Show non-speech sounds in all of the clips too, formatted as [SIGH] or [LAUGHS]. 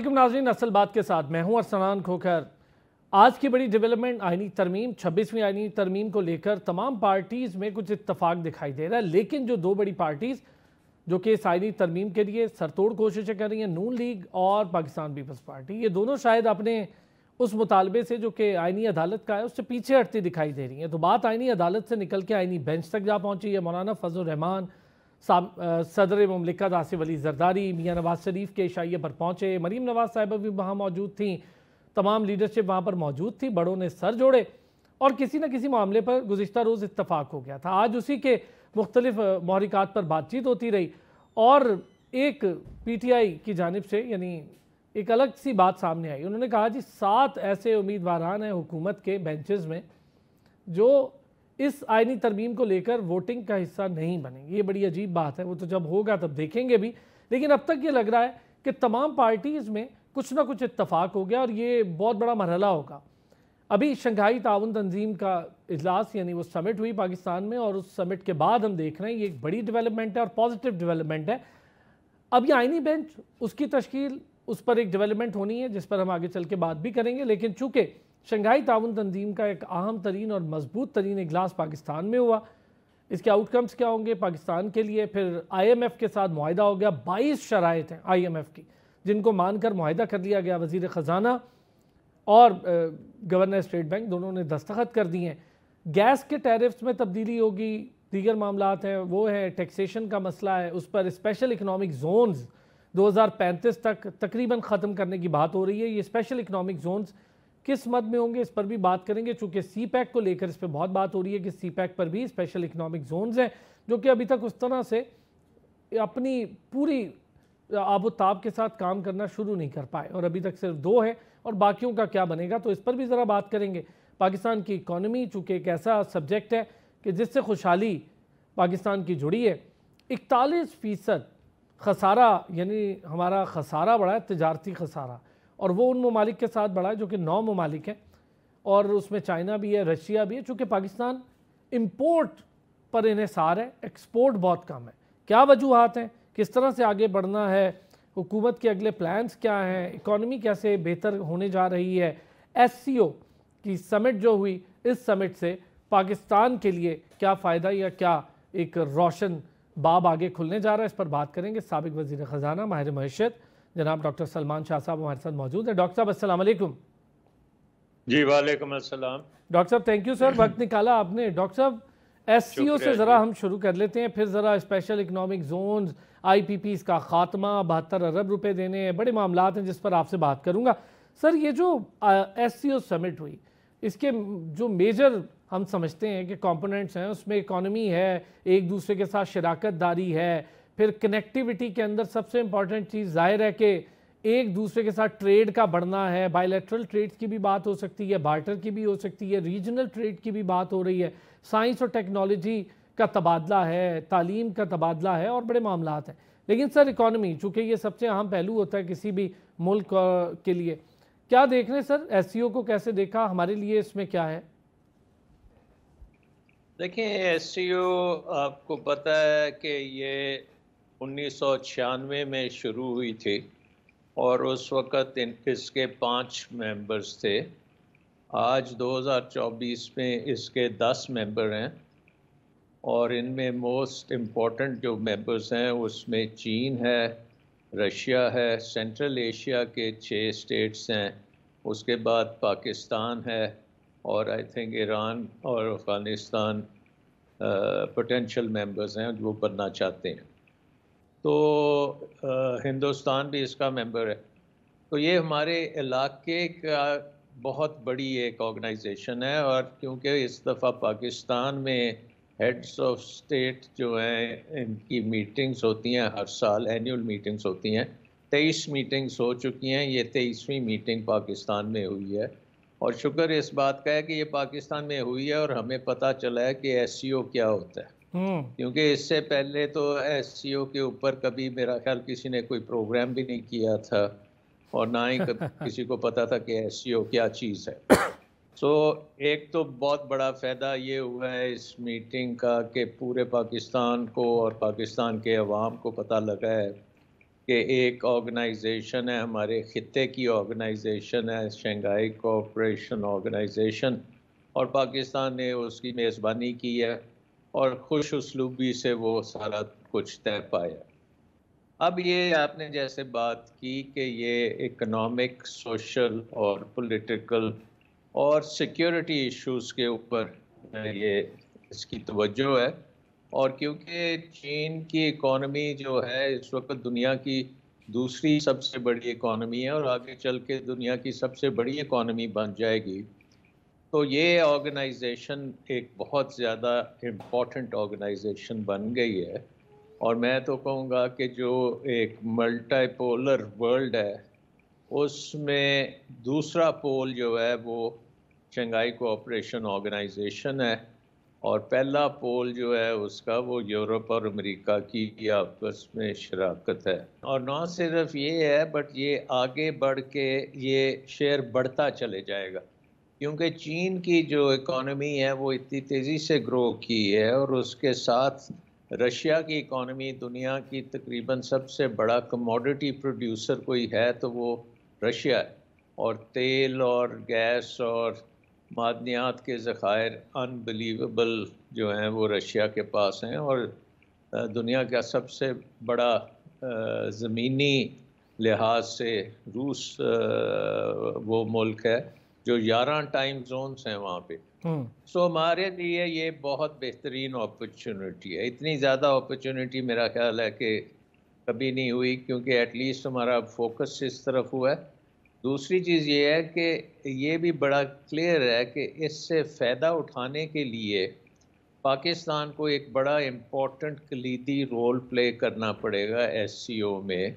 नाजरीन असल बात के साथ मैं हूं अरसनान खोखर आज की बड़ी डेवलपमेंट आइनी तरमीम छब्बीसवीं आइनी तरमीम को लेकर तमाम पार्टीज़ में कुछ इतफाक दिखाई दे रहा है लेकिन जो दो बड़ी पार्टीज़ जो कि इस आइनी तरमीम के लिए सरतोड़ कोशिशें कर रही हैं नून लीग और पाकिस्तान पीपल्स पार्टी ये दोनों शायद अपने उस मुतालबे से जो कि आइनी अदालत का है उससे पीछे हटती दिखाई दे रही हैं तो बात आइनी अदालत से निकल के आइनी बेंच तक जा पहुँची है मौलाना फजल रहमान सदर ममलिकत आसिफ अली जरदारी मियाँ नवाज शरीफ के इशाइये पर पहुँचे मरीम नवाज साहिबा भी वहाँ मौजूद थी तमाम लीडरशिप वहाँ पर मौजूद थी बड़ों ने सर जोड़े और किसी न किसी मामले पर गुज्तर रोज़ इतफाक़ हो गया था आज उसी के मुख्तलिफ महरिकात पर बातचीत होती रही और एक पी टी आई की जानब से यानी एक अलग सी बात सामने आई उन्होंने कहा जी सात ऐसे उम्मीदवार हैं हुकूमत के बेंचेज़ में जो इस आयनी तरमीम को लेकर वोटिंग का हिस्सा नहीं बनेंगे ये बड़ी अजीब बात है वो तो जब होगा तब देखेंगे भी लेकिन अब तक ये लग रहा है कि तमाम पार्टीज़ में कुछ ना कुछ इतफाक़ हो गया और ये बहुत बड़ा मरहला होगा अभी शंघाई ताउन तंजीम का इजलास यानी वो समिट हुई पाकिस्तान में और उस समिट के बाद हम देख रहे हैं ये एक बड़ी डेवलपमेंट है और पॉजिटिव डेवलपमेंट है अब ये आइनी बेंच उसकी तश्ील उस पर एक डेवलपमेंट होनी है जिस पर हम आगे चल के बात भी करेंगे लेकिन चूंकि शंघाई ताउन तंजीम का एक अहम तरीन और मजबूत तरीन इजलास पाकिस्तान में हुआ इसके आउटकम्स क्या होंगे पाकिस्तान के लिए फिर आईएमएफ के साथ माहा हो गया बाईस शराइ हैं आईएमएफ की जिनको मानकर माहा कर लिया गया वजीर ख़जाना और गवर्नर स्टेट बैंक दोनों ने दस्तखत कर दिए हैं गैस के टैरिफ्स में तब्दीली होगी दीगर मामला हैं वो है टैक्सेशन का मसला है उस पर स्पेशल इकनॉमिक जोन्स पैंतीस तक तकरीबन ख़त्म करने की बात हो रही है ये स्पेशल इकनॉमिक जोन्स किस मद में होंगे इस पर भी बात करेंगे चूंकि सी पैक को लेकर इस पर बहुत बात हो रही है कि सी पैक पर भी स्पेशल इकोनॉमिक जोन्स हैं जो कि अभी तक उस तरह से अपनी पूरी आबोताब के साथ काम करना शुरू नहीं कर पाए और अभी तक सिर्फ दो है और बाकियों का क्या बनेगा तो इस पर भी ज़रा बात करेंगे पाकिस्तान की इकॉनमी चूँकि एक ऐसा सब्जेक्ट है कि जिससे खुशहाली पाकिस्तान की जुड़ी है इकतालीस फ़ीसद खसारा यानी हमारा खसारा बढ़ा है तजारती खसारा और वो उन ममालिक के साथ बढ़ा है जो कि नौ ममालिक हैं और उसमें चाइना भी है रशिया भी है चूँकि पाकिस्तान इम्पोर्ट पर सार है एक्सपोर्ट बहुत कम है क्या वजूहत हैं किस तरह से आगे बढ़ना है हुकूमत के अगले प्लान्स क्या हैं इकॉनमी कैसे बेहतर होने जा रही है एस की समिट जो हुई इस समिट से पाकिस्तान के लिए क्या फ़ायदा या क्या एक रोशन बाब आगे खुलने जा रहा है इस पर बात करेंगे सबक वजीर ख़जाना माहिर मैशत जनाब डॉक्टर सलमान शाह साहब हमारे साथ मौजूद है डॉक्टर साहब असल जी वालेकुम असलम डॉक्टर साहब थैंक यू सर वक्त निकाला आपने डॉक्टर साहब एस सी ओ से ज़रा हम शुरू कर लेते हैं फिर ज़रा special economic zone I P P का ख़ात्मा बहत्तर अरब रुपये देने हैं बड़े मामला हैं जिस पर आपसे बात करूंगा सर ये जो एस सी ओ समिट हुई इसके जो मेजर हम समझते हैं कि कंपोनेंट्स हैं उसमें इकॉनमी है एक दूसरे के साथ शराकत दारी है फिर कनेक्टिविटी के अंदर सबसे इम्पॉर्टेंट चीज़ जाहिर है कि एक दूसरे के साथ ट्रेड का बढ़ना है बायलैटरल ट्रेड की भी बात हो सकती है बार्टर की भी हो सकती है रीजनल ट्रेड की भी बात हो रही है साइंस और टेक्नोलॉजी का तबादला है तालीम का तबादला है और बड़े मामला हैं लेकिन सर इकॉनमी चूँकि ये सबसे अहम पहलू होता है किसी भी मुल्क के लिए क्या देख रहे सर एस e को कैसे देखा हमारे लिए इसमें क्या है देखिए एस e आपको पता है कि ये उन्नीस में शुरू हुई थी और उस वक़्त इन इसके पाँच मेंबर्स थे आज 2024 में इसके दस मेंबर हैं और इनमें मोस्ट इम्पॉर्टेंट जो मेंबर्स हैं उसमें चीन है रशिया है सेंट्रल एशिया के छः स्टेट्स हैं उसके बाद पाकिस्तान है और आई थिंक ईरान और अफ़गानिस्तान पोटेंशियल मेंबर्स हैं जो बनना चाहते हैं तो हिंदुस्तान भी इसका मेंबर है तो ये हमारे इलाके का बहुत बड़ी एक ऑर्गेनाइजेशन है और क्योंकि इस दफ़ा पाकिस्तान में हेड्स ऑफ स्टेट जो हैं इनकी मीटिंग्स होती हैं हर साल एनुअल मीटिंग्स होती हैं तेईस मीटिंग्स हो चुकी हैं ये तेईसवीं मीटिंग पाकिस्तान में हुई है और शुक्र इस बात का है कि ये पाकिस्तान में हुई है और हमें पता चला है कि एस e क्या होता है हम्म। क्योंकि इससे पहले तो एस e के ऊपर कभी मेरा ख्याल किसी ने कोई प्रोग्राम भी नहीं किया था और ना ही [LAUGHS] किसी को पता था कि एस e क्या चीज़ है सो so, एक तो बहुत बड़ा फ़ायदा ये हुआ है इस मीटिंग का कि पूरे पाकिस्तान को और पाकिस्तान के अवाम को पता लगा है कि एक ऑर्गेनाइजेशन है हमारे ख़त्े की ऑर्गेनाइजेशन है शंघाई कोऑपरेशन ऑर्गेनाइजेशन और पाकिस्तान ने उसकी मेज़बानी की है और खुश उसलूबी से वो सारा कुछ तय पाया अब ये आपने जैसे बात की कि ये इकोनॉमिक सोशल और पॉलिटिकल और सिक्योरिटी इश्यूज के ऊपर ये इसकी तवज्जो है और क्योंकि चीन की इकोनॉमी जो है इस वक्त दुनिया की दूसरी सबसे बड़ी इकोनॉमी है और आगे चल के दुनिया की सबसे बड़ी इकोनॉमी बन जाएगी तो ये ऑर्गेनाइजेशन एक बहुत ज़्यादा इम्पोर्टेंट ऑर्गेनाइजेशन बन गई है और मैं तो कहूँगा कि जो एक मल्टीपोलर वर्ल्ड है उसमें दूसरा पोल जो है वो शंघाई कोऑपरेशन ऑर्गेनाइजेशन है और पहला पोल जो है उसका वो यूरोप और अमेरिका की आपस में शराकत है और ना सिर्फ ये है बट ये आगे बढ़ के ये शेयर बढ़ता चले जाएगा क्योंकि चीन की जो इकोनॉमी है वो इतनी तेज़ी से ग्रो की है और उसके साथ रशिया की इकोनॉमी दुनिया की तकरीबन सबसे बड़ा कमोडिटी प्रोड्यूसर कोई है तो वो रशिया है और तेल और गैस और मादनियात के ज़खायर अनबिलीवेबल जो हैं वो रशिया के पास हैं और दुनिया का सबसे बड़ा ज़मीनी लिहाज से रूस वो मुल्क है जो ग्यारह टाइम जोन हैं वहाँ पे सो हम्म। so, हमारे लिए ये बहुत बेहतरीन अपॉर्चुनिटी है इतनी ज़्यादा अपॉर्चुनिटी मेरा ख्याल है कि कभी नहीं हुई क्योंकि एटलीस्ट हमारा फोकस इस तरफ हुआ है दूसरी चीज़ ये है कि ये भी बड़ा क्लियर है कि इससे फ़ायदा उठाने के लिए पाकिस्तान को एक बड़ा इम्पोर्टेंट कलीदी रोल प्ले करना पड़ेगा एस में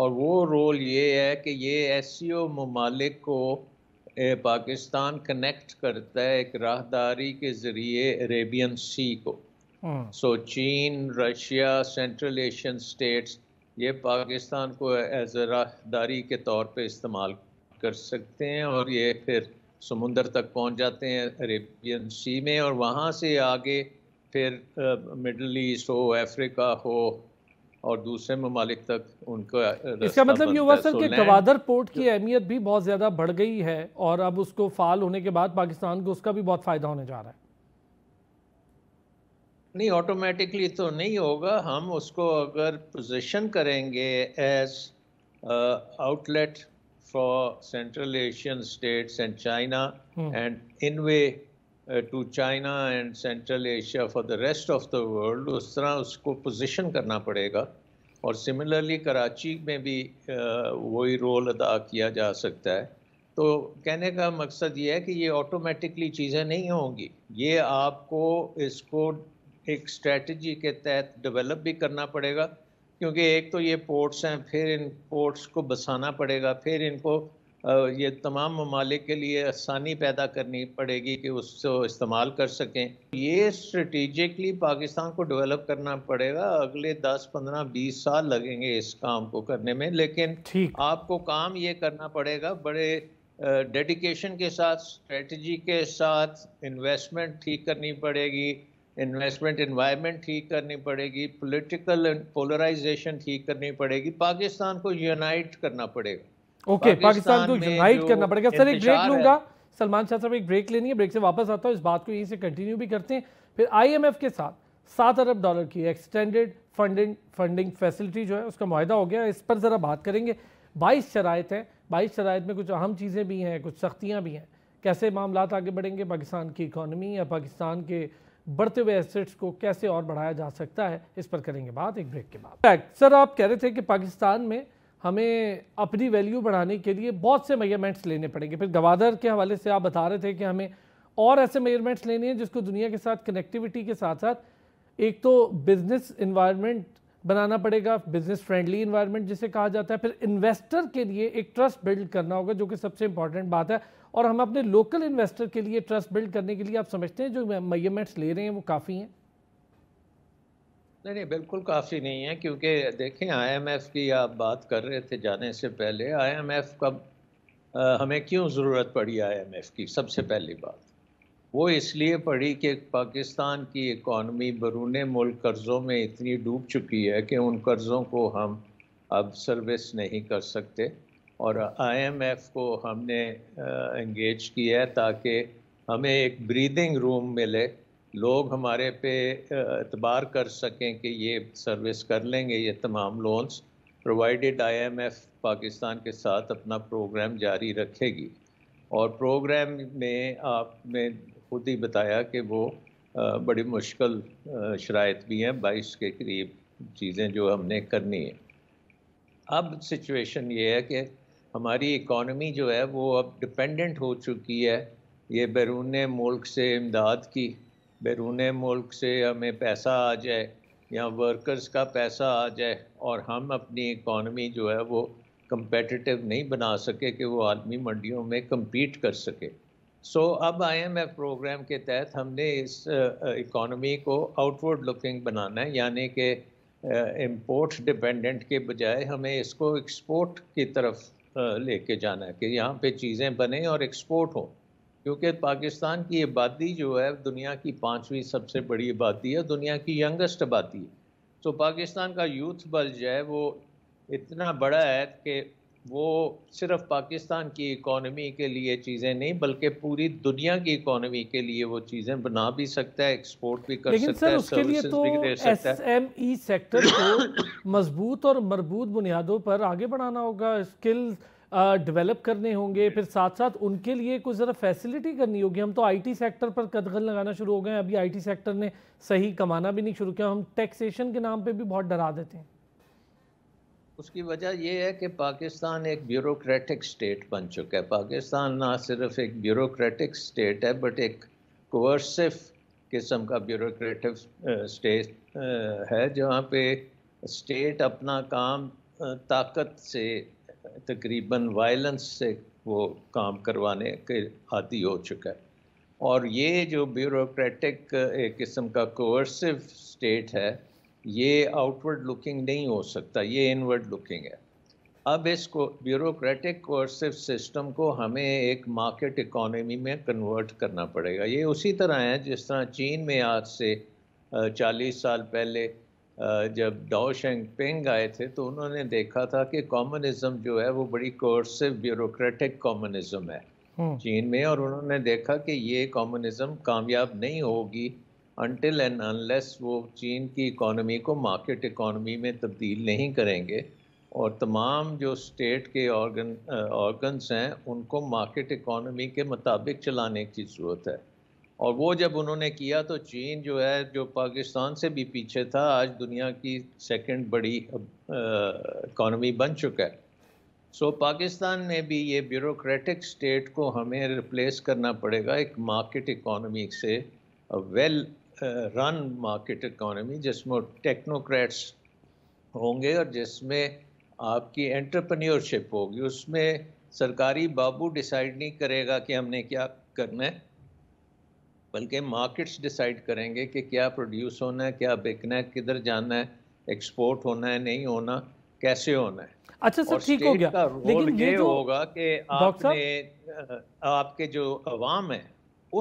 और वो रोल ये है कि ये एस सी ममालिक को पाकिस्तान कनेक्ट करता है एक राहदारी के ज़रिए अरेबियन सी को सो हाँ। so, चीन रशिया सेंट्रल एशियन स्टेट्स ये पाकिस्तान को एज राहदारी के तौर पे इस्तेमाल कर सकते हैं और ये फिर समुंदर तक पहुंच जाते हैं अरेबियन सी में और वहाँ से आगे फिर मिडल ईस्ट हो अफ्रीका हो और दूसरे ममालिक तक उनको इसका मतलब ये हुआ सर कि गवादर पोर्ट की अहमियत भी बहुत ज़्यादा बढ़ गई है और अब उसको फाल होने के बाद पाकिस्तान को उसका भी बहुत फ़ायदा होने जा रहा है नहीं ऑटोमेटिकली तो नहीं होगा हम उसको अगर पोजीशन करेंगे as outlet for Central Asian states and China and in way to China and Central Asia for the rest of the world उस तरह उसको position करना पड़ेगा और सिमिलरली कराची में भी uh, वही रोल अदा किया जा सकता है तो कहने का मकसद ये है कि ये ऑटोमेटिकली चीज़ें नहीं होंगी ये आपको इसको एक strategy के तहत develop भी करना पड़ेगा क्योंकि एक तो ये पोर्ट्स हैं फिर इन पोर्ट्स को बसाना पड़ेगा फिर इनको ये तमाम ममालिक के लिए आसानी पैदा करनी पड़ेगी कि उसको इस्तेमाल कर सकें ये स्ट्रेटिजिकली पाकिस्तान को डेवलप करना पड़ेगा अगले 10, 15, 20 साल लगेंगे इस काम को करने में लेकिन आपको काम ये करना पड़ेगा बड़े डेडिकेशन के साथ स्ट्रेटजी के साथ इन्वेस्टमेंट ठीक करनी पड़ेगी इन्वेस्टमेंट इन्वायरमेंट ठीक करनी पड़ेगी पोलिटिकल पोलराइजेशन ठीक करनी पड़ेगी पाकिस्तान को यूनाइट करना पड़ेगा ओके पाकिस्तान को यूनाइट करना पड़ेगा सर एक ब्रेक लूंगा सलमान शाह साहब एक ब्रेक लेनी है ब्रेक से वापस आता हूँ इस बात को यहीं से कंटिन्यू भी करते हैं फिर आईएमएफ के साथ सात अरब डॉलर की एक्सटेंडेड फंडिंग फंडिंग फैसिलिटी जो है उसका माहा हो गया इस पर ज़रा बात करेंगे बाईस शरात हैं बाईस शरात में कुछ अहम चीज़ें भी हैं कुछ सख्तियाँ भी हैं कैसे मामला आगे बढ़ेंगे पाकिस्तान की इकानमी या पाकिस्तान के बढ़ते हुए एसेट्स को कैसे और बढ़ाया जा सकता है इस पर करेंगे बात एक ब्रेक के बाद सर आप कह रहे थे कि पाकिस्तान में हमें अपनी वैल्यू बढ़ाने के लिए बहुत से मेजरमेंट्स लेने पड़ेंगे फिर गवादर के हवाले से आप बता रहे थे कि हमें और ऐसे मेजरमेंट्स लेने हैं जिसको दुनिया के साथ कनेक्टिविटी के साथ साथ एक तो बिज़नेस इन्वायरमेंट बनाना पड़ेगा बिज़नेस फ्रेंडली इन्वायरमेंट जिसे कहा जाता है फिर इन्वेस्टर के लिए एक ट्रस्ट बिल्ड करना होगा जो कि सबसे इंपॉर्टेंट बात है और हम अपने लोकल इन्वेस्टर के लिए ट्रस्ट बिल्ड करने के लिए आप समझते हैं जो मेजरमेंट्स ले रहे हैं वो काफ़ी हैं नहीं नहीं बिल्कुल काफ़ी नहीं है क्योंकि देखें आईएमएफ की आप बात कर रहे थे जाने से पहले आईएमएफ का आ, हमें क्यों ज़रूरत पड़ी आईएमएफ की सबसे पहली बात वो इसलिए पड़ी कि पाकिस्तान की इकॉनमी बरून मुल्क कर्ज़ों में इतनी डूब चुकी है कि उन कर्ज़ों को हम अब सर्विस नहीं कर सकते और आईएमएफ को हमने इंगेज किया है ताकि हमें एक ब्रीदिंग रूम मिले लोग हमारे पे एतबार कर सकें कि ये सर्विस कर लेंगे ये तमाम लोन्स प्रोवाइडेड आईएमएफ पाकिस्तान के साथ अपना प्रोग्राम जारी रखेगी और प्रोग्राम में आपने खुद ही बताया कि वो बड़ी मुश्किल शरात भी हैं बाईस के करीब चीज़ें जो हमने करनी है अब सिचुएशन ये है कि हमारी इकॉनमी जो है वो अब डिपेंडेंट हो चुकी है ये बैरून मुल्क से इमदाद की बैरून मुल्क से हमें पैसा आ जाए या वर्कर्स का पैसा आ जाए और हम अपनी इकॉनमी जो है वो कंपेटिटिव नहीं बना सके कि वो आलमी मंडियों में कम्पीट कर सके सो so, अब आईएमएफ प्रोग्राम के तहत हमने इस इकॉनमी को आउटवर्ड लुकिंग बनाना है यानी कि इम्पोर्ट डिपेंडेंट के बजाय हमें इसको एक्सपोर्ट की तरफ लेके जाना है कि यहाँ पे चीज़ें बने और एक्सपोर्ट हों क्योंकि पाकिस्तान की आबादी जो है दुनिया की पाँचवीं सबसे बड़ी आबादी है दुनिया की यंगेस्ट आबादी है तो पाकिस्तान का यूथ बल जो है वो इतना बड़ा है कि वो सिर्फ पाकिस्तान की इकोनॉमी के लिए चीज़ें नहीं बल्कि पूरी दुनिया की इकोनॉमी के लिए वो चीज़ें बना भी सकता है एक्सपोर्ट भी कर सकता है उसके लिए तो एसएमई सेक्टर e को मजबूत और मरबूत बुनियादों पर आगे बढ़ाना होगा स्किल डेवलप करने होंगे फिर साथ साथ उनके लिए कुछ ज़रा फैसिलिटी करनी होगी हम तो आईटी सेक्टर पर कदगल लगाना शुरू हो गए अभी आईटी सेक्टर ने सही कमाना भी नहीं शुरू किया हम टैक्सेशन के नाम पे भी बहुत डरा देते हैं उसकी वजह यह है कि पाकिस्तान एक ब्यूरोक्रेटिक स्टेट बन चुका है पाकिस्तान ना सिर्फ एक ब्यूरोक्रेटिक स्टेट है बट एक कोर्सिव किस्म का ब्यूरोक्रेटिव स्टेट है जहाँ पे स्टेट अपना काम ताकत से तकरीबन वायलेंस से वो काम करवाने के आदि हो चुका है और ये जो ब्यूरोक्रेटिक एक किस्म का कोवर्सिव स्टेट है ये आउटवर्ड लुकिंग नहीं हो सकता ये इनवर्ड लुकिंग है अब इस ब्यूरोक्रेटिक कोर्सिव सिस्टम को हमें एक मार्केट इकोनॉमी में कन्वर्ट करना पड़ेगा ये उसी तरह है जिस तरह चीन में आज से 40 साल पहले जब डाओ पेंग आए थे तो उन्होंने देखा था कि कॉम्युनिज्म जो है वो बड़ी कोर्सिव ब्यूरोक्रेटिक कॉम्युनिज्म है हम्म। चीन में और उन्होंने देखा कि ये कॉम्युनिज्म कामयाब नहीं होगी अनटिल एंड अनलेस वो चीन की इकोनॉमी को मार्केट इकोनॉमी में तब्दील नहीं करेंगे और तमाम जो स्टेट के ऑर्गन ऑर्गन्स हैं उनको मार्केट इकोनॉमी के मुताबिक चलाने की ज़रूरत है और वो जब उन्होंने किया तो चीन जो है जो पाकिस्तान से भी पीछे था आज दुनिया की सेकंड बड़ी इकॉनमी बन चुका है सो so, पाकिस्तान ने भी ये ब्यूरोक्रेटिक स्टेट को हमें रिप्लेस करना पड़ेगा एक मार्केट इकॉनमी से वेल रन मार्केट इकॉनमी जिसमें टेक्नोक्रेट्स होंगे और जिसमें आपकी एंटरप्रेन्योरशिप होगी उसमें सरकारी बाबू डिसाइड नहीं करेगा कि हमने क्या करना है बल्कि मार्केट्स डिसाइड करेंगे कि क्या प्रोड्यूस होना है क्या बिकना है किधर जाना है एक्सपोर्ट होना है नहीं होना कैसे होना है अच्छा सर ठीक हो गया लेकिन ये जो होगा कि आपने आपके जो अवाम है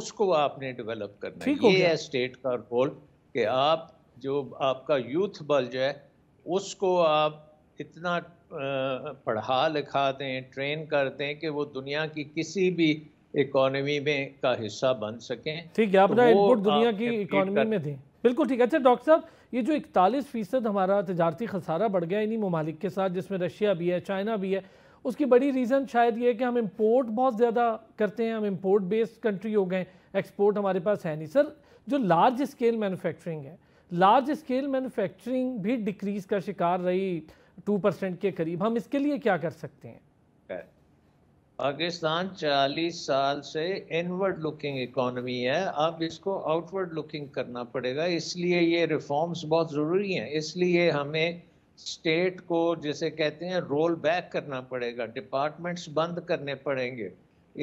उसको आपने डेवलप करना है ये है स्टेट का रोल कि आप जो आपका यूथ बल जो है उसको आप इतना पढ़ा लिखा दें ट्रेन कर दें कि वो दुनिया की किसी भी इकोनॉमी में का हिस्सा बन सकें ठीक है अपना तो इनपुट दुनिया की इकोनॉमी में दें बिल्कुल ठीक अच्छा डॉक्टर साहब ये जो इकतालीस फ़ीसद हमारा तजारती खसारा बढ़ गया इन्हीं ममालिक के साथ जिसमें रशिया भी है चाइना भी है उसकी बड़ी रीज़न शायद ये है कि हम इम्पोर्ट बहुत ज़्यादा करते हैं हम इम्पोर्ट बेस्ड कंट्री हो गए एक्सपोर्ट हमारे पास है नहीं सर जो लार्ज स्केल मैनुफैक्चरिंग है लार्ज स्केल मैनुफैक्चरिंग भी डिक्रीज़ का शिकार रही टू परसेंट के करीब हम इसके लिए क्या कर सकते हैं पाकिस्तान 40 साल से इनवर्ड लुकिंग इकोनॉमी है अब इसको आउटवर्ड लुकिंग करना पड़ेगा इसलिए ये रिफॉर्म्स बहुत ज़रूरी हैं इसलिए हमें स्टेट को जैसे कहते हैं रोल बैक करना पड़ेगा डिपार्टमेंट्स बंद करने पड़ेंगे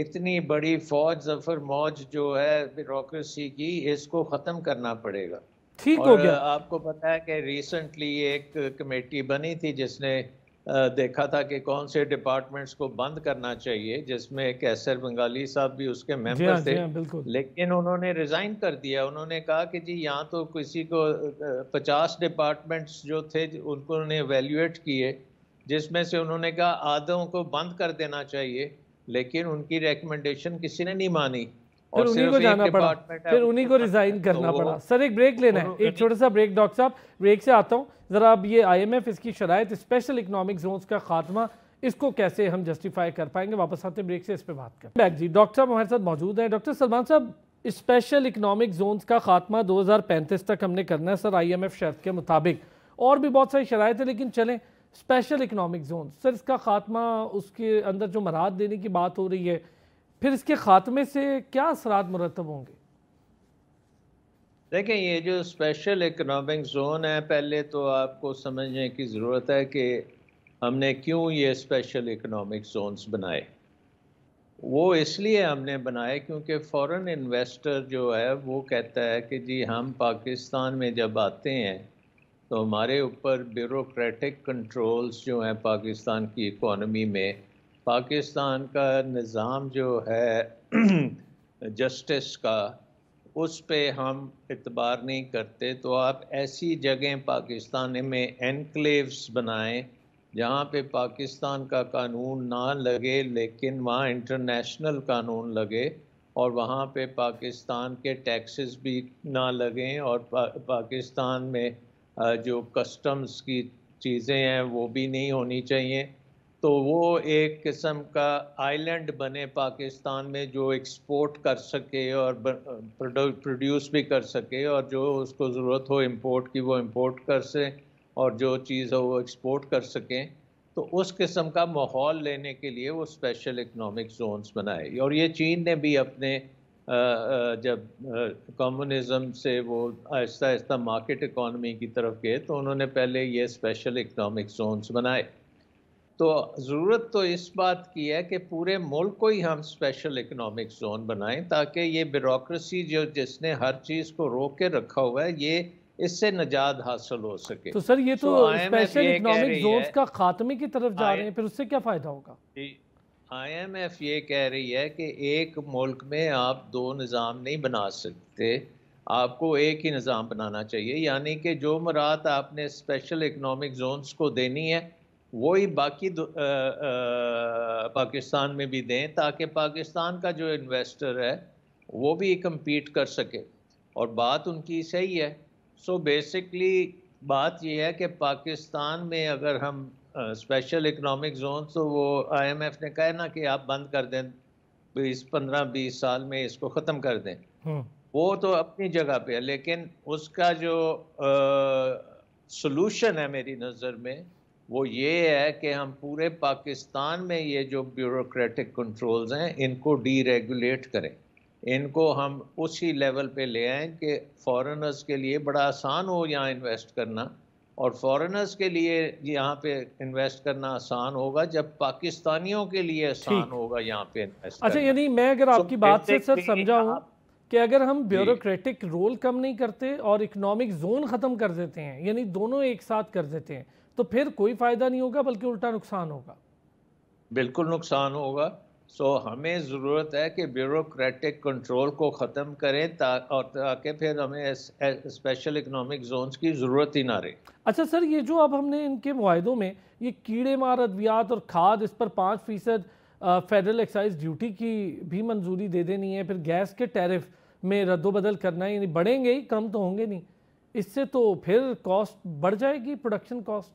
इतनी बड़ी फौज जफर मौज जो है ब्यूरोसी की इसको ख़त्म करना पड़ेगा ठीक हो गया आपको पता है कि रिसेंटली एक कमेटी बनी थी जिसने देखा था कि कौन से डिपार्टमेंट्स को बंद करना चाहिए जिसमें कैसर बंगाली साहब भी उसके मेंबर हाँ, थे हाँ, लेकिन उन्होंने रिजाइन कर दिया उन्होंने कहा कि जी यहाँ तो किसी को पचास डिपार्टमेंट्स जो थे उनको उन्होंने एवेल्यूएट किए जिसमें से उन्होंने कहा आधों को बंद कर देना चाहिए लेकिन उनकी रिकमेंडेशन किसी ने नहीं मानी फिर उन्हीं को जाना पड़ा फिर उन्हीं को रिजाइन [LAUGHS] करना तो पड़ा सर एक ब्रेक लेना है तो एक छोटा सा ब्रेक डॉक्टर साहब ब्रेक से आता हूँ ज़रा अब ये आईएमएफ इसकी शराय स्पेशल इकोनॉमिक जोन का खात्मा इसको कैसे हम जस्टिफाई कर पाएंगे वापस आते ब्रेक से इस पर बात करें बैक जी डॉक्टर साहब हमारे साथ मौजूद हैं डॉक्टर सलमान साहब स्पेशल इकोनॉमिक जोन का खात्मा 2035 तक हमने करना है सर आईएमएफ शर्त के मुताबिक और भी बहुत सारी शराय है लेकिन चलें स्पेशल इकोनॉमिक जोन सर इसका खात्मा उसके अंदर जो मराहत देने की बात हो रही है फिर इसके ख़ात्मे से क्या असरा मरतब होंगे देखें ये जो स्पेशल इकोनॉमिक जोन है पहले तो आपको समझने की ज़रूरत है कि हमने क्यों ये स्पेशल इकोनॉमिक जोन्स बनाए वो इसलिए हमने बनाए क्योंकि फॉरेन इन्वेस्टर जो है वो कहता है कि जी हम पाकिस्तान में जब आते हैं तो हमारे ऊपर ब्यूरोक्रेटिक कंट्रोल्स जो हैं पाकिस्तान की इकोनॉमी में पाकिस्तान का निज़ाम जो है [CLEARS THROAT] जस्टिस का उस पर हम इतबार नहीं करते तो आप ऐसी जगह पाकिस्तान में एनक्लेव्स बनाएं जहाँ पे पाकिस्तान का कानून ना लगे लेकिन वहाँ इंटरनेशनल कानून लगे और वहाँ पे पाकिस्तान के टैक्सेस भी ना लगें और पा, पाकिस्तान में जो कस्टम्स की चीज़ें हैं वो भी नहीं होनी चाहिए तो वो एक किस्म का आइलैंड बने पाकिस्तान में जो एक्सपोर्ट कर सके और प्रोड्यूस भी कर सके और जो उसको ज़रूरत हो इंपोर्ट की वो इंपोर्ट कर सके और जो चीज़ हो वो एक्सपोर्ट कर सकें तो उस किस्म का माहौल लेने के लिए वो स्पेशल इकोनॉमिक जोन्स बनाए और ये चीन ने भी अपने जब कम्युनिज्म से वो आहिस्ता आहिस्ता मार्केट इकोनॉमी की तरफ गए तो उन्होंने पहले ये स्पेशल इकोनॉमिक जोन्स बनाए तो ज़रूरत तो इस बात की है कि पूरे मुल्क को ही हम स्पेशल इकोनॉमिक जोन बनाएं ताकि ये ब्यूरोसी जो जिसने हर चीज़ को रोक के रखा हुआ है ये इससे नजात हासिल हो सके तो सर ये तो स्पेशल इकोनॉमिक जोन का खात्मे की तरफ जा रहे हैं फिर उससे क्या फ़ायदा होगा आईएमएफ ये कह रही है कि एक मुल्क में आप दो निज़ाम नहीं बना सकते आपको एक ही निज़ाम बनाना चाहिए यानी कि जो मरात आपने स्पेशल इकोनॉमिक जोन्स को देनी है वो ही बाकी आ, आ, पाकिस्तान में भी दें ताकि पाकिस्तान का जो इन्वेस्टर है वो भी कम्पीट कर सके और बात उनकी सही है सो so बेसिकली बात ये है कि पाकिस्तान में अगर हम स्पेशल इकोनॉमिक जोन तो वो आईएमएफ ने कहा ना कि आप बंद कर दें बीस पंद्रह बीस साल में इसको ख़त्म कर दें हम्म। वो तो अपनी जगह पे है लेकिन उसका जो सोलूशन है मेरी नज़र में वो ये है कि हम पूरे पाकिस्तान में ये जो ब्यूरोक्रेटिक कंट्रोल्स हैं इनको डीरेगुलेट करें इनको हम उसी लेवल पे ले आए कि फॉरेनर्स के लिए बड़ा आसान हो यहाँ इन्वेस्ट करना और फॉरेनर्स के लिए यहाँ पे इन्वेस्ट करना आसान होगा जब पाकिस्तानियों के लिए आसान होगा यहाँ पे इन्वेस्ट अच्छा यानी मैं अगर आपकी बात से सर समझा हूँ कि अगर हम ब्यूरोक्रेटिक रोल कम नहीं करते और इकोनॉमिक जोन ख़त्म कर देते हैं यानी दोनों एक साथ कर देते हैं तो फिर कोई फ़ायदा नहीं होगा बल्कि उल्टा नुकसान होगा बिल्कुल नुकसान होगा सो so, हमें ज़रूरत है कि ब्यूरोक्रेटिक कंट्रोल को ख़त्म करें ता, और ताकि फिर हमें स्पेशल इकोनॉमिक जोन्स की ज़रूरत ही ना रहे अच्छा सर ये जो अब हमने इनके माहदों में ये कीड़े मार अद्वियात और खाद इस पर पाँच फ़ीसद फेडरल एक्साइज ड्यूटी की भी मंजूरी दे देनी है फिर गैस के टैरिफ में रद्दोबदल करना है यानी बढ़ेंगे ही कम तो होंगे नहीं इससे तो फिर कॉस्ट बढ़ जाएगी प्रोडक्शन कॉस्ट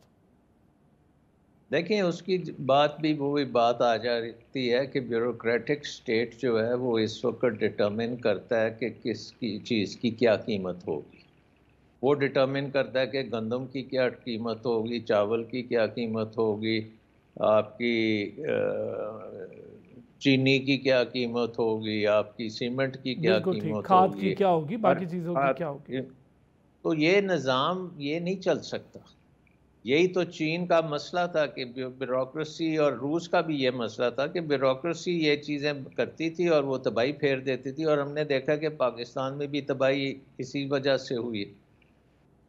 देखिए उसकी बात भी वो भी बात आ जाती है कि ब्यूरोक्रेटिक स्टेट जो है वो इस वक्त डिटर्मिन करता है कि किस की चीज़ की क्या कीमत होगी वो डिटर्मिन करता है कि गंदम की क्या कीमत होगी चावल की क्या कीमत होगी आपकी चीनी की क्या कीमत होगी आपकी सीमेंट की क्या कीमत खाद की क्या होगी बाकी चीज़ों की क्या होगी तो ये निज़ाम ये नहीं चल सकता यही तो चीन का मसला था कि ब्यूरोक्रेसी और रूस का भी ये मसला था कि ब्यूरोक्रेसी ये चीज़ें करती थी और वो तबाही फेर देती थी और हमने देखा कि पाकिस्तान में भी तबाही इसी वजह से हुई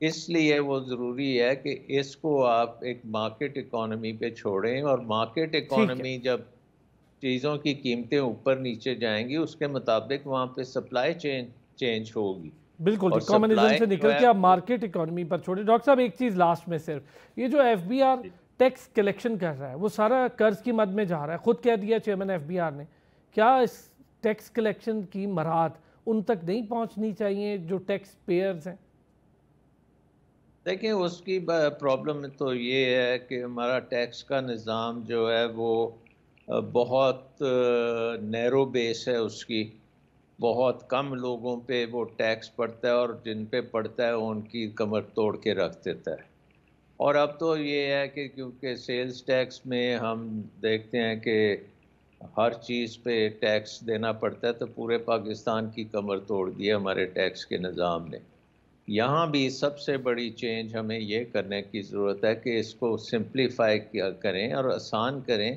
इसलिए वो ज़रूरी है कि इसको आप एक मार्केट इकोनॉमी पे छोड़ें और मार्केट इकोनॉमी जब चीज़ों की कीमतें ऊपर नीचे जाएंगी उसके मुताबिक वहाँ पे सप्लाई चेंज चेंज होगी बिल्कुल कॉमनिज्म तो से निकल के आप मार्केट इकोनॉमी पर छोड़े डॉक्टर साहब एक चीज़ लास्ट में सिर्फ ये जो एफ टैक्स कलेक्शन कर रहा है वो सारा कर्ज की मद में जा रहा है खुद कह दिया चेयरमैन एफ ने क्या इस टैक्स कलेक्शन की मराहत उन तक नहीं पहुंचनी चाहिए जो टैक्स पेयर्स हैं देखिए उसकी प्रॉब्लम तो ये है कि हमारा टैक्स का निज़ाम जो है वो बहुत नैरो बेस है उसकी बहुत कम लोगों पे वो टैक्स पड़ता है और जिन पे पड़ता है उनकी कमर तोड़ के रख देता है और अब तो ये है कि क्योंकि सेल्स टैक्स में हम देखते हैं कि हर चीज़ पे टैक्स देना पड़ता है तो पूरे पाकिस्तान की कमर तोड़ दी है हमारे टैक्स के निज़ाम ने यहाँ भी सबसे बड़ी चेंज हमें ये करने की ज़रूरत है कि इसको सिंप्लीफाई करें और आसान करें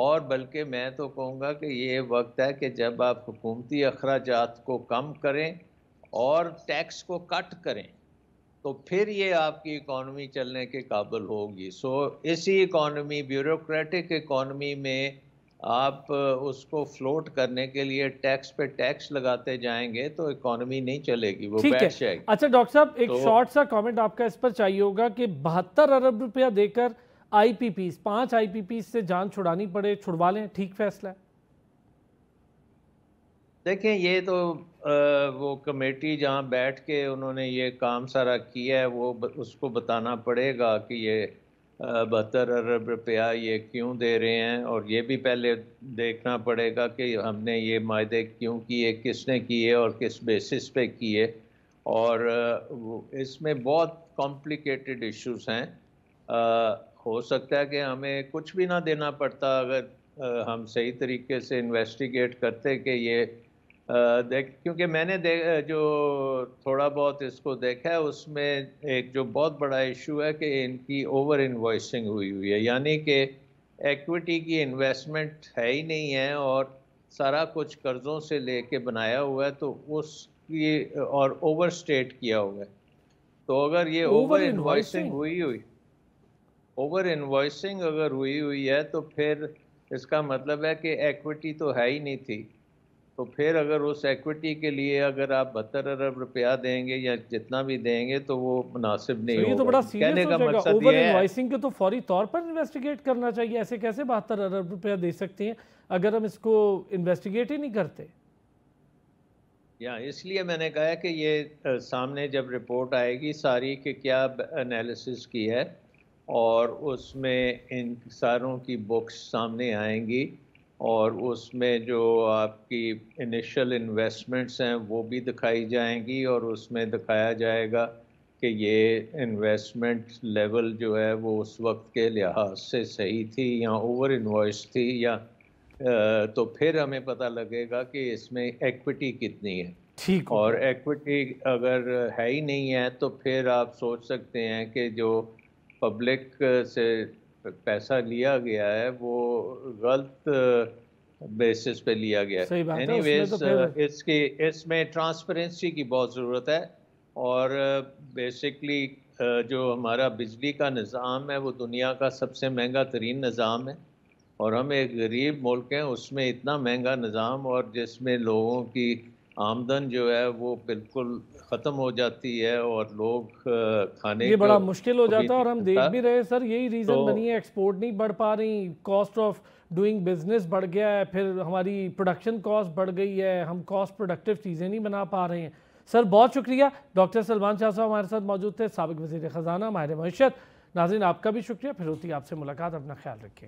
और बल्कि मैं तो कहूँगा कि ये वक्त है कि जब आप हुकूमती अखराज को कम करें और टैक्स को कट करें तो फिर ये आपकी इकॉनमी चलने के काबिल होगी सो इसी इकॉनमी ब्यूरोक्रेटिक इकॉनमी में आप उसको फ्लोट करने के लिए टैक्स पे टैक्स लगाते जाएंगे तो इकॉनमी नहीं चलेगी वो बैठ जाएगी अच्छा डॉक्टर साहब एक तो, शॉर्ट सा कमेंट आपका इस पर चाहिए होगा कि बहत्तर अरब रुपया देकर आई पांच आई से जान छुड़ानी पड़े छुड़वा लें ठीक फैसला है देखें ये तो आ, वो कमेटी जहाँ बैठ के उन्होंने ये काम सारा किया है वो ब, उसको बताना पड़ेगा कि ये बहत्तर अरब रुपया ये क्यों दे रहे हैं और ये भी पहले देखना पड़ेगा कि हमने ये मायदे क्यों किए किसने किए और किस बेसिस पे किए और इसमें बहुत कॉम्प्लिकेटेड इश्यूज हैं हो सकता है कि हमें कुछ भी ना देना पड़ता अगर हम सही तरीके से इन्वेस्टिगेट करते कि ये देख क्योंकि मैंने देख जो थोड़ा बहुत इसको देखा है उसमें एक जो बहुत बड़ा इशू है कि इनकी ओवर इन्वॉइसिंग हुई हुई है यानी कि एक्विटी की इन्वेस्टमेंट है ही नहीं है और सारा कुछ कर्ज़ों से लेके बनाया हुआ है तो उसकी और ओवर स्टेट किया हुआ है तो अगर ये ओवर इन्वॉइसिंग हुई हुई ओवर इन्वॉइसिंग अगर हुई हुई है तो फिर इसका मतलब है कि एक्विटी तो है ही नहीं थी तो फिर अगर उस एक्विटी के लिए अगर आप बहत्तर अरब रुपया देंगे या जितना भी देंगे तो वो मुनासिब नहीं तो तो बड़ा कहने का मकसद ये है के तो फौरी तौर पर इन्वेस्टिगेट करना चाहिए ऐसे कैसे बहत्तर अरब रुपया दे सकते हैं अगर हम इसको इन्वेस्टिगेट ही नहीं करते या इसलिए मैंने कहा कि ये सामने जब रिपोर्ट आएगी सारी के क्या एनालिसिस की है और उसमें इन सारों की बुक्स सामने आएंगी और उसमें जो आपकी इनिशियल इन्वेस्टमेंट्स हैं वो भी दिखाई जाएंगी और उसमें दिखाया जाएगा कि ये इन्वेस्टमेंट लेवल जो है वो उस वक्त के लिहाज से सही थी या ओवर इन्वॉइस थी या तो फिर हमें पता लगेगा कि इसमें एक्विटी कितनी है ठीक और एक्विटी अगर है ही नहीं है तो फिर आप सोच सकते हैं कि जो पब्लिक uh, से पैसा लिया गया है वो गलत बेसिस uh, पे लिया गया है एनी वेज इसकी इसमें ट्रांसपेरेंसी की बहुत ज़रूरत है और बेसिकली uh, जो हमारा बिजली का निज़ाम है वो दुनिया का सबसे महंगा तरीन निज़ाम है और हम एक गरीब मुल्क हैं उसमें इतना महंगा निज़ाम और जिसमें लोगों की आमदन जो है वो बिल्कुल ख़त्म हो जाती है और लोग खाने ये बड़ा मुश्किल हो जाता है और हम देख भी रहे सर यही रीज़न तो, बनी है एक्सपोर्ट नहीं बढ़ पा रही कॉस्ट ऑफ डूइंग बिजनेस बढ़ गया है फिर हमारी प्रोडक्शन कॉस्ट बढ़ गई है हम कॉस्ट प्रोडक्टिव चीज़ें नहीं बना पा रहे हैं सर बहुत शुक्रिया डॉक्टर सलमान शाह साहब हमारे साथ मौजूद थे सबक वजी ख़जाना माहिर मैशत नाजिन आपका भी शुक्रिया फिर होती आपसे मुलाकात अपना ख्याल रखिए